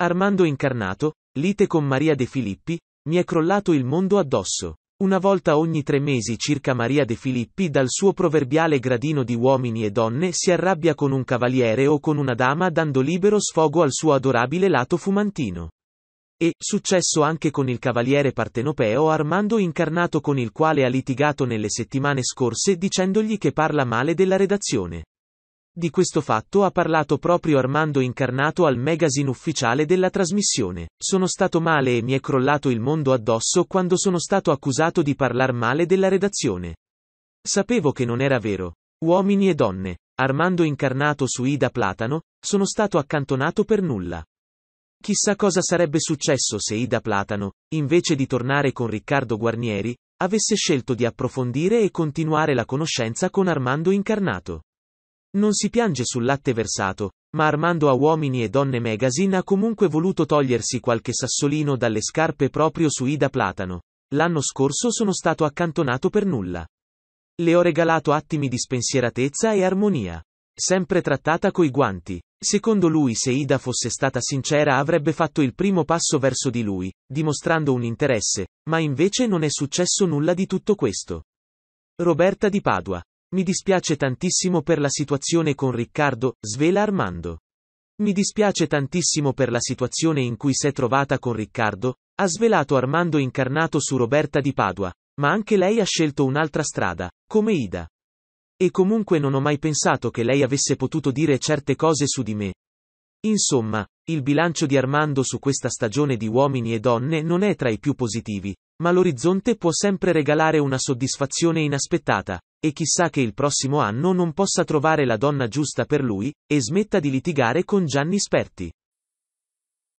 Armando Incarnato, lite con Maria De Filippi, mi è crollato il mondo addosso. Una volta ogni tre mesi circa Maria De Filippi dal suo proverbiale gradino di uomini e donne si arrabbia con un cavaliere o con una dama dando libero sfogo al suo adorabile lato fumantino. E, successo anche con il cavaliere partenopeo Armando Incarnato con il quale ha litigato nelle settimane scorse dicendogli che parla male della redazione. Di questo fatto ha parlato proprio Armando Incarnato al magazine ufficiale della trasmissione. Sono stato male e mi è crollato il mondo addosso quando sono stato accusato di parlar male della redazione. Sapevo che non era vero. Uomini e donne, Armando Incarnato su Ida Platano, sono stato accantonato per nulla. Chissà cosa sarebbe successo se Ida Platano, invece di tornare con Riccardo Guarnieri, avesse scelto di approfondire e continuare la conoscenza con Armando Incarnato. Non si piange sul latte versato, ma Armando a Uomini e Donne Magazine ha comunque voluto togliersi qualche sassolino dalle scarpe proprio su Ida Platano. L'anno scorso sono stato accantonato per nulla. Le ho regalato attimi di spensieratezza e armonia. Sempre trattata coi guanti. Secondo lui se Ida fosse stata sincera avrebbe fatto il primo passo verso di lui, dimostrando un interesse, ma invece non è successo nulla di tutto questo. Roberta di Padua. Mi dispiace tantissimo per la situazione con Riccardo, svela Armando. Mi dispiace tantissimo per la situazione in cui si è trovata con Riccardo, ha svelato Armando incarnato su Roberta di Padua, ma anche lei ha scelto un'altra strada, come Ida. E comunque non ho mai pensato che lei avesse potuto dire certe cose su di me. Insomma, il bilancio di Armando su questa stagione di uomini e donne non è tra i più positivi, ma l'orizzonte può sempre regalare una soddisfazione inaspettata, e chissà che il prossimo anno non possa trovare la donna giusta per lui, e smetta di litigare con Gianni Sperti.